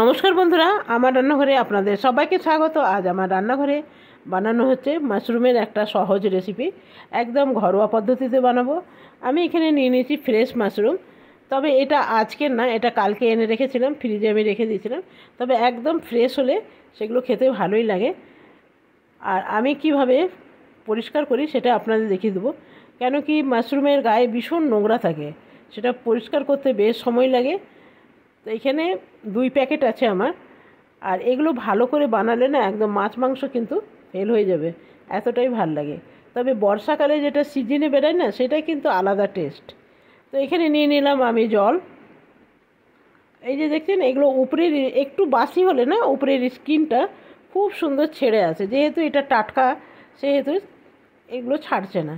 নমস্কার বন্ধুরা আমার রান্নাঘরে আপনাদের সবাইকে স্বাগত আজ আমার রান্নাঘরে বানানো হচ্ছে মাশরুমের একটা সহজ রেসিপি একদম ঘরোয়া পদ্ধতিতে বানাবো আমি এখানে নিয়ে নিয়েছি ফ্রেশ মাশরুম তবে এটা আজকের না এটা কালকে এনে রেখেছিলাম ফ্রিজে আমি রেখে দিয়েছিলাম তবে একদম ফ্রেশ হলে সেগুলো খেতে ভালোই লাগে আর আমি কিভাবে পরিষ্কার করি সেটা আপনাদের দেখিয়ে দেবো কেন কি মাশরুমের গায়ে ভীষণ নোংরা থাকে সেটা পরিষ্কার করতে বেশ সময় লাগে তো এখানে দুই প্যাকেট আছে আমার আর এগুলো ভালো করে বানালে না একদম মাছ মাংস কিন্তু ফেল হয়ে যাবে এতটাই ভাল লাগে তবে বর্ষাকালে যেটা সিজনে বেরোয় না সেটা কিন্তু আলাদা টেস্ট তো এখানে নিয়ে নিলাম আমি জল এই যে দেখছেন এগুলো উপরের একটু বাসি হলে না উপরের স্কিনটা খুব সুন্দর ছেড়ে আছে যেহেতু এটা টাটকা সেহেতু এগুলো ছাড়ছে না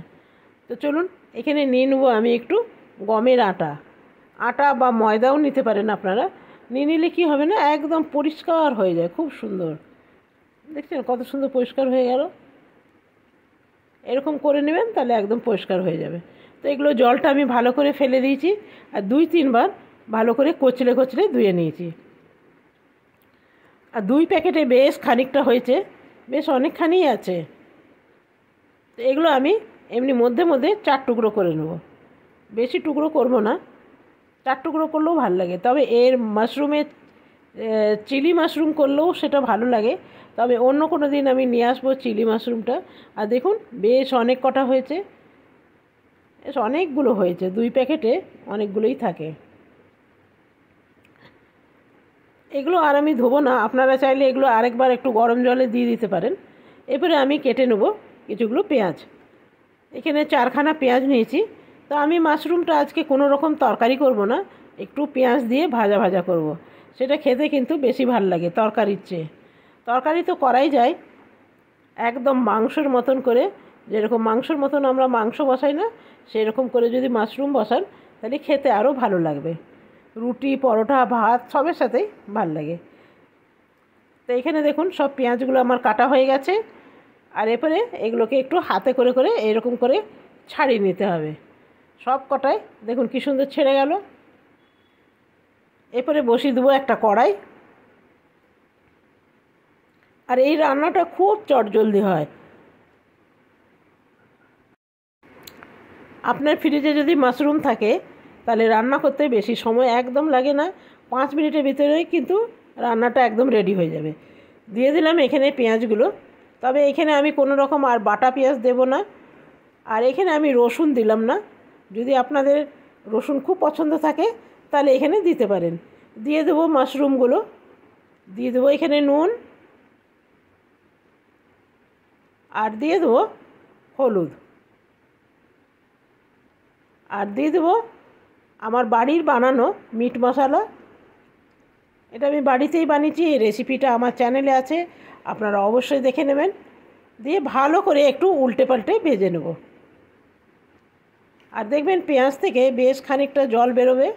তো চলুন এখানে নিয়ে নেবো আমি একটু গমের আটা আটা বা ময়দাও নিতে পারেন আপনারা নিয়ে নিলে কী হবে না একদম পরিষ্কার হয়ে যায় খুব সুন্দর দেখছেন কত সুন্দর পরিষ্কার হয়ে গেল এরকম করে নেবেন তাহলে একদম পরিষ্কার হয়ে যাবে তো এগুলো জলটা আমি ভালো করে ফেলে দিয়েছি আর দুই তিনবার ভালো করে কচলে কচলে ধুয়ে নিয়েছি আর দুই প্যাকেটে বেশ খানিকটা হয়েছে বেশ অনেকখানি আছে তো এগুলো আমি এমনি মধ্যে মধ্যে চার টুকরো করে নেব বেশি টুকরো করব না চার টুকরো করলেও ভালো লাগে তবে এর মাশরুমের চিলি মাশরুম করলেও সেটা ভালো লাগে তবে অন্য কোনো দিন আমি নিয়ে আসবো চিলি মাশরুমটা আর দেখুন বেশ অনেক কটা হয়েছে বেশ অনেকগুলো হয়েছে দুই প্যাকেটে অনেকগুলোই থাকে এগুলো আর আমি ধোবো না আপনারা চাইলে এগুলো আরেকবার একটু গরম জলে দিয়ে দিতে পারেন এরপরে আমি কেটে নেব কিছুগুলো পেঁয়াজ এখানে চারখানা পেঁয়াজ নিয়েছি তো আমি মাশরুমটা আজকে কোনো রকম তরকারি করব না একটু পেঁয়াজ দিয়ে ভাজা ভাজা করব। সেটা খেতে কিন্তু বেশি ভাল লাগে তরকারির চেয়ে তরকারি তো করাই যায় একদম মাংসর মতন করে যেরকম মাংসর মতন আমরা মাংস বসাই না সেরকম করে যদি মাশরুম বসান তাহলে খেতে আরও ভালো লাগবে রুটি পরোটা ভাত সবের সাথেই ভাল লাগে তো এখানে দেখুন সব পেঁয়াজগুলো আমার কাটা হয়ে গেছে আর এরপরে এগুলোকে একটু হাতে করে করে এরকম করে ছাড়িয়ে নিতে হবে সব কটাই দেখুন কী সুন্দর ছেড়ে গেল এরপরে বসিয়ে দেবো একটা কড়াই আর এই রান্নাটা খুব চটজলদি হয় আপনার ফ্রিজে যদি মাশরুম থাকে তাহলে রান্না করতে বেশি সময় একদম লাগে না পাঁচ মিনিটের ভিতরেই কিন্তু রান্নাটা একদম রেডি হয়ে যাবে দিয়ে দিলাম এখানে পেঁয়াজগুলো তবে এখানে আমি কোনো রকম আর বাটা পেঁয়াজ দেব না আর এখানে আমি রসুন দিলাম না যদি আপনাদের রসুন খুব পছন্দ থাকে তাহলে এখানে দিতে পারেন দিয়ে দেবো মাশরুমগুলো দিয়ে দেবো এখানে নুন আর দিয়ে দেবো হলুদ আর দিয়ে দেবো আমার বাড়ির বানানো মিট মশালা এটা আমি বাড়িতেই বানিয়েছি এই রেসিপিটা আমার চ্যানেলে আছে আপনারা অবশ্যই দেখে নেবেন দিয়ে ভালো করে একটু উল্টে পাল্টে ভেজে নেবো আর দেখবেন পেঁয়াজ থেকে বেশ খানিকটা জল বেরোবে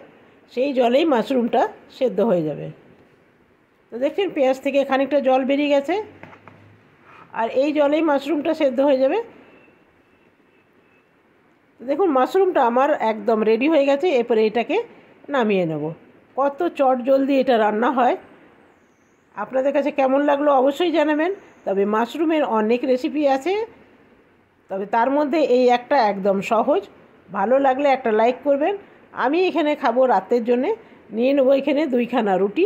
সেই জলেই মাশরুমটা সেদ্ধ হয়ে যাবে তো দেখছেন পেঁয়াজ থেকে খানিকটা জল বেরিয়ে গেছে আর এই জলেই মাশরুমটা সেদ্ধ হয়ে যাবে দেখুন মাশরুমটা আমার একদম রেডি হয়ে গেছে এরপরে এটাকে নামিয়ে নেব কত চট জলদি এটা রান্না হয় আপনাদের কাছে কেমন লাগলো অবশ্যই জানাবেন তবে মাশরুমের অনেক রেসিপি আছে তবে তার মধ্যে এই একটা একদম সহজ ভালো লাগলে একটা লাইক করবেন আমি এখানে খাবো রাতের জন্যে নিয়ে নেবো এখানে দুইখানা রুটি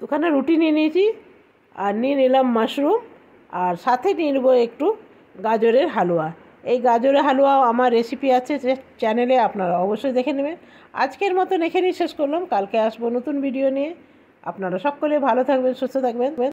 দুখানা রুটি নিয়ে নিয়েছি আর নিয়ে নিলাম মাশরুম আর সাথে নিয়ে নেবো একটু গাজরের হালুয়া এই গাজরের হালুয়া আমার রেসিপি আছে চ্যানেলে আপনারা অবশ্যই দেখে নেবেন আজকের মতন এখানেই শেষ করলাম কালকে আসবো নতুন ভিডিও নিয়ে আপনারা সকলে ভালো থাকবেন সুস্থ থাকবেন